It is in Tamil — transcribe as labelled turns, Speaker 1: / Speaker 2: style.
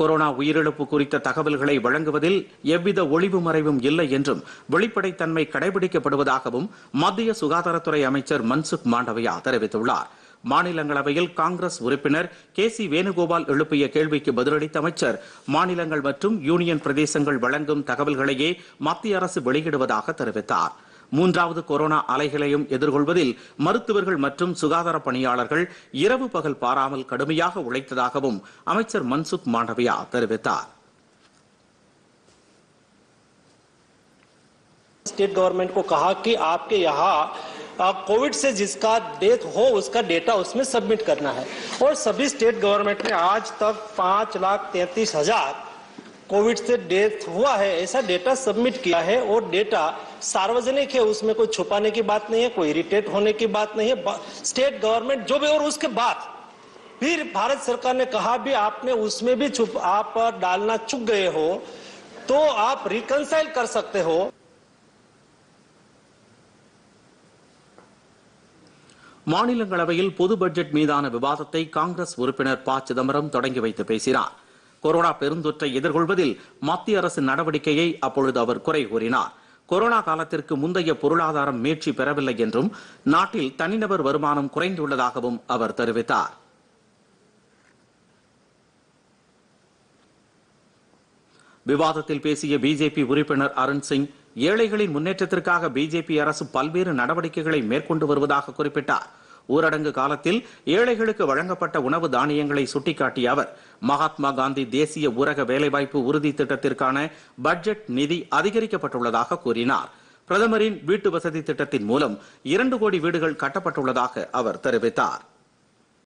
Speaker 1: கொரோனா உயிரிழப்பு குறித்த தகவல்களை வழங்குவதில் எவ்வித ஒளிவு மறைவும் இல்லை என்றும் வெளிப்படைத்தன்மை கடைபிடிக்கப்படுவதாகவும் மத்திய சுகாதாரத்துறை அமைச்சர் மன்சுக் மாண்டவியா தெரிவித்துள்ளார் மாநிலங்களவையில் காங்கிரஸ் உறுப்பினர் கே சி வேணுகோபால் எழுப்பிய கேள்விக்கு பதிலளித்த அமைச்சர் மாநிலங்கள் மற்றும் யூனியன் பிரதேசங்கள் வழங்கும் தகவல்களையே மத்திய அரசு வெளியிடுவதாக தெரிவித்தாா் மூன்றாவது கொரோனா அலைகளையும் எதிர்கொள்வதில் மருத்துவர்கள் மற்றும் சுகாதார பணியாளர்கள் இரவு பகல் பாராமல் கடுமையாக உழைத்ததகவும் அமைச்சர் منصور மாண்டவியா தெரிவித்தார்.
Speaker 2: ஸ்டேட் கவர்மெண்ட் கோகா கி ஆப்கே யஹா ஆ கோவிட் சே ஜਿਸகா டேக் ஹோ ਉਸகா டேட்டா ਉਸமே சப்மிட் கர்னா ஹே ਔர் ஸபி ஸ்டேட் கவர்மெண்ட்னே આજ தப 533000 कोविड से डेथ हुआ है ऐसा डेटा सबमिट किया है और डेटा सार्वजनिक है उसमें कोई छुपाने की बात नहीं है कोई इरिटेट होने की बात नहीं है स्टेट गवर्नमेंट जो भी और उसके बाद फिर भारत सरकार ने कहा भी आपने उसमें भी छुप आप डालना चुक गए हो तो आप रिकनसाइल कर सकते हो
Speaker 1: மாநிலங்களவையில் பொது பட்ஜெட் மீதான விவாதத்தை காங்கிரஸ் உறுப்பினர் ப சிதம்பரம் தொடங்கி வைத்து பேசினார் கொரோனா பெருந்தொற்றை எதிர்கொள்வதில் மத்திய அரசு நடவடிக்கையை அப்பொழுது அவர் குறை கூறினார் கொரோனா காலத்திற்கு முந்தைய பொருளாதாரம் மீட்சி பெறவில்லை என்றும் நாட்டில் தனிநபர் வருமானம் குறைந்துள்ளதாகவும் அவர் தெரிவித்தார் விவாதத்தில் பேசிய பிஜேபி உறுப்பினர் அருண் சிங் ஏழைகளின் முன்னேற்றத்திற்காக பிஜேபி அரசு பல்வேறு நடவடிக்கைகளை மேற்கொண்டு வருவதாக குறிப்பிட்டார் ஊரடங்கு காலத்தில் ஏழைகளுக்கு வழங்கப்பட்ட உணவு தானியங்களை சுட்டிக்காட்டிய அவர் மகாத்மா காந்தி தேசிய ஊரக வேலைவாய்ப்பு உறுதி திட்டத்திற்கான பட்ஜெட் நிதி அதிகரிக்கப்பட்டுள்ளதாக கூறினார் பிரதமரின் வீட்டு வசதி திட்டத்தின் மூலம் இரண்டு கோடி வீடுகள் கட்டப்பட்டுள்ளதாக அவர் தெரிவித்தார்